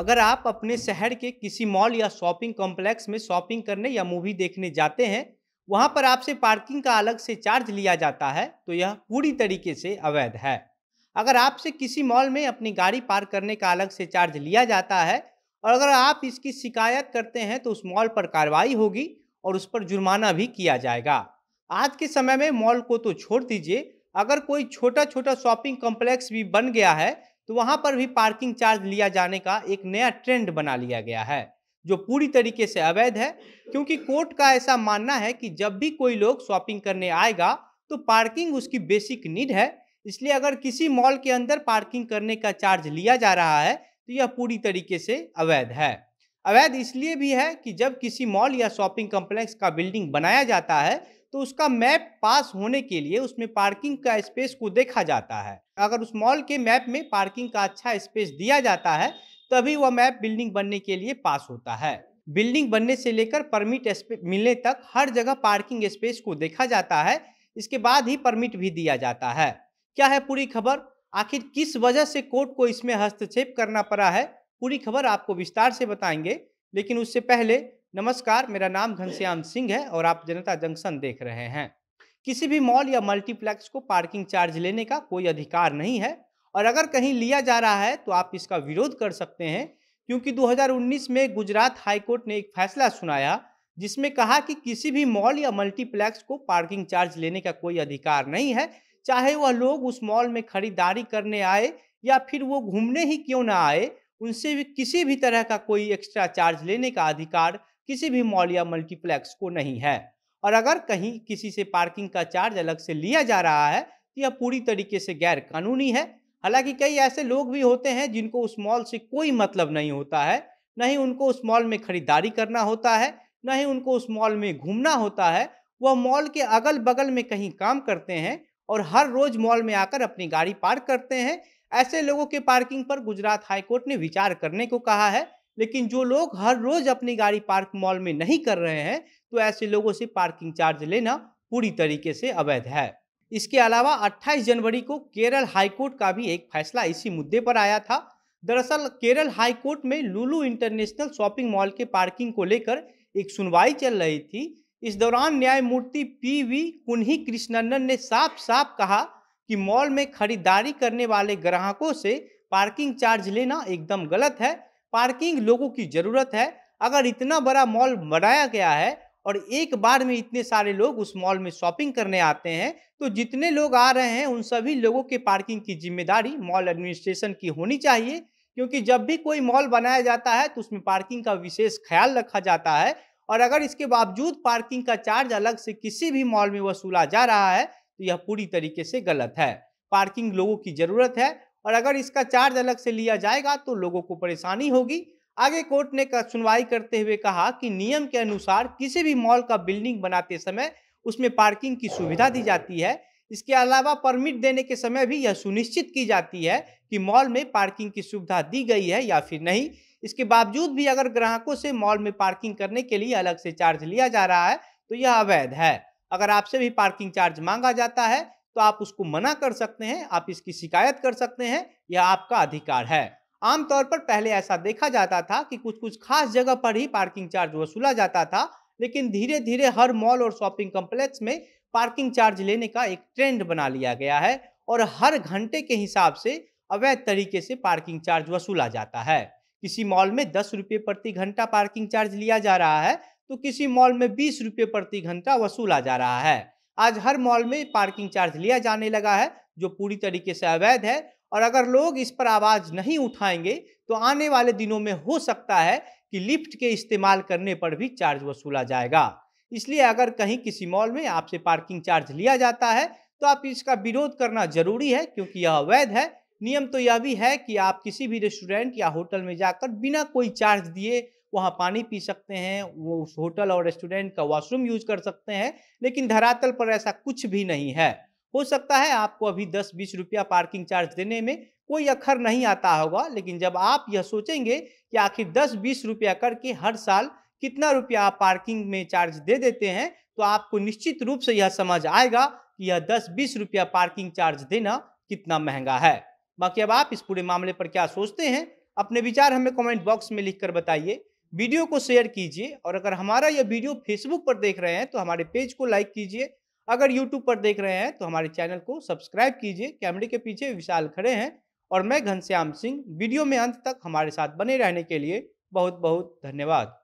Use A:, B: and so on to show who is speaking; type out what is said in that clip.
A: अगर आप अपने शहर के किसी मॉल या शॉपिंग कॉम्प्लेक्स में शॉपिंग करने या मूवी देखने जाते हैं वहां पर आपसे पार्किंग का अलग से चार्ज लिया जाता है तो यह पूरी तरीके से अवैध है अगर आपसे किसी मॉल में अपनी गाड़ी पार्क करने का अलग से चार्ज लिया जाता है और अगर आप इसकी शिकायत करते हैं तो उस मॉल पर कार्रवाई होगी और उस पर जुर्माना भी किया जाएगा आज के समय में मॉल को तो छोड़ दीजिए अगर कोई छोटा छोटा शॉपिंग कॉम्प्लेक्स भी बन गया है तो वहाँ पर भी पार्किंग चार्ज लिया जाने का एक नया ट्रेंड बना लिया गया है जो पूरी तरीके से अवैध है क्योंकि कोर्ट का ऐसा मानना है कि जब भी कोई लोग शॉपिंग करने आएगा तो पार्किंग उसकी बेसिक नीड है इसलिए अगर किसी मॉल के अंदर पार्किंग करने का चार्ज लिया जा रहा है तो यह पूरी तरीके से अवैध है अवैध इसलिए भी है कि जब किसी मॉल या शॉपिंग कॉम्प्लेक्स का बिल्डिंग बनाया जाता है तो उसका मैप पास होने के लिए उसमें पार्किंग का स्पेस को देखा जाता है अगर उस मॉल के मैप में पार्किंग का अच्छा स्पेस दिया जाता है तभी वह मैप बिल्डिंग बनने के लिए पास होता है बिल्डिंग बनने से लेकर परमिट मिलने तक हर जगह पार्किंग स्पेस को देखा जाता है इसके बाद ही परमिट भी दिया जाता है क्या है पूरी खबर आखिर किस वजह से कोर्ट को इसमें हस्तक्षेप करना पड़ा है पूरी खबर आपको विस्तार से बताएंगे लेकिन उससे पहले नमस्कार मेरा नाम घनश्याम सिंह है और आप जनता जंक्शन देख रहे हैं किसी भी मॉल या मल्टीप्लेक्स को पार्किंग चार्ज लेने का कोई अधिकार नहीं है और अगर कहीं लिया जा रहा है तो आप इसका विरोध कर सकते हैं क्योंकि 2019 में गुजरात हाईकोर्ट ने एक फैसला सुनाया जिसमें कहा कि किसी भी मॉल या मल्टीप्लेक्स को पार्किंग चार्ज लेने का कोई अधिकार नहीं है चाहे वह लोग उस मॉल में खरीदारी करने आए या फिर वो घूमने ही क्यों ना आए उनसे भी किसी भी तरह का कोई एक्स्ट्रा चार्ज लेने का अधिकार किसी भी मॉल या मल्टीप्लेक्स को नहीं है और अगर कहीं किसी से पार्किंग का चार्ज अलग से लिया जा रहा है तो यह पूरी तरीके से गैर कानूनी है हालांकि कई ऐसे लोग भी होते हैं जिनको उस मॉल से कोई मतलब नहीं होता है न ही उनको उस मॉल में खरीदारी करना होता है न ही उनको उस मॉल में घूमना होता है वह मॉल के अगल बगल में कहीं काम करते हैं और हर रोज मॉल में आकर अपनी गाड़ी पार्क करते हैं ऐसे लोगों के पार्किंग पर गुजरात हाईकोर्ट ने विचार करने को कहा है लेकिन जो लोग हर रोज अपनी गाड़ी पार्क मॉल में नहीं कर रहे हैं तो ऐसे लोगों से पार्किंग चार्ज लेना पूरी तरीके से अवैध है इसके अलावा 28 जनवरी को केरल हाईकोर्ट का भी एक फैसला इसी मुद्दे पर आया था दरअसल केरल हाईकोर्ट में लुलू इंटरनेशनल शॉपिंग मॉल के पार्किंग को लेकर एक सुनवाई चल रही थी इस दौरान न्यायमूर्ति पी वी कुन्ही कृष्णनन ने साफ साफ कहा कि मॉल में खरीदारी करने वाले ग्राहकों से पार्किंग चार्ज लेना एकदम गलत है पार्किंग लोगों की ज़रूरत है अगर इतना बड़ा मॉल बनाया गया है और एक बार में इतने सारे लोग उस मॉल में शॉपिंग करने आते हैं तो जितने लोग आ रहे हैं उन सभी लोगों के पार्किंग की जिम्मेदारी मॉल एडमिनिस्ट्रेशन की होनी चाहिए क्योंकि जब भी कोई मॉल बनाया जाता है तो उसमें पार्किंग का विशेष ख्याल रखा जाता है और अगर इसके बावजूद पार्किंग का चार्ज अलग से किसी भी मॉल में वसूला जा रहा है तो यह पूरी तरीके से गलत है पार्किंग लोगों की ज़रूरत है और अगर इसका चार्ज अलग से लिया जाएगा तो लोगों को परेशानी होगी आगे कोर्ट ने सुनवाई करते हुए कहा कि नियम के अनुसार किसी भी मॉल का बिल्डिंग बनाते समय उसमें पार्किंग की सुविधा दी जाती है इसके अलावा परमिट देने के समय भी यह सुनिश्चित की जाती है कि मॉल में पार्किंग की सुविधा दी गई है या फिर नहीं इसके बावजूद भी अगर ग्राहकों से मॉल में पार्किंग करने के लिए अलग से चार्ज लिया जा रहा है तो यह अवैध है अगर आपसे भी पार्किंग चार्ज मांगा जाता है तो आप उसको मना कर सकते हैं आप इसकी शिकायत कर सकते हैं यह आपका अधिकार है आमतौर पर पहले ऐसा देखा जाता था कि कुछ कुछ खास जगह पर ही पार्किंग चार्ज वसूला जाता था लेकिन धीरे धीरे हर मॉल और शॉपिंग कॉम्प्लेक्स में पार्किंग चार्ज लेने का एक ट्रेंड बना लिया गया है और हर घंटे के हिसाब से अवैध तरीके से पार्किंग चार्ज वसूला जाता है किसी मॉल में दस रुपये प्रति घंटा पार्किंग चार्ज लिया जा रहा है तो किसी मॉल में बीस रुपये प्रति घंटा वसूला जा रहा है आज हर मॉल में पार्किंग चार्ज लिया जाने लगा है जो पूरी तरीके से अवैध है और अगर लोग इस पर आवाज़ नहीं उठाएंगे तो आने वाले दिनों में हो सकता है कि लिफ्ट के इस्तेमाल करने पर भी चार्ज वसूला जाएगा इसलिए अगर कहीं किसी मॉल में आपसे पार्किंग चार्ज लिया जाता है तो आप इसका विरोध करना जरूरी है क्योंकि यह अवैध है नियम तो यह भी है कि आप किसी भी रेस्टोरेंट या होटल में जाकर बिना कोई चार्ज दिए वहाँ पानी पी सकते हैं वो उस होटल और रेस्टोरेंट का वॉशरूम यूज कर सकते हैं लेकिन धरातल पर ऐसा कुछ भी नहीं है हो सकता है आपको अभी दस बीस रुपया पार्किंग चार्ज देने में कोई अखर नहीं आता होगा लेकिन जब आप यह सोचेंगे कि आखिर दस बीस रुपया करके हर साल कितना रुपया आप पार्किंग में चार्ज दे देते हैं तो आपको निश्चित रूप से यह समझ आएगा कि यह दस बीस रुपया पार्किंग चार्ज देना कितना महंगा है बाकी अब आप इस पूरे मामले पर क्या सोचते हैं अपने विचार हमें कमेंट बॉक्स में लिखकर बताइए वीडियो को शेयर कीजिए और अगर हमारा यह वीडियो फेसबुक पर देख रहे हैं तो हमारे पेज को लाइक कीजिए अगर यूट्यूब पर देख रहे हैं तो हमारे चैनल को सब्सक्राइब कीजिए कैमरे के पीछे विशाल खड़े हैं और मैं घनश्याम सिंह वीडियो में अंत तक हमारे साथ बने रहने के लिए बहुत बहुत धन्यवाद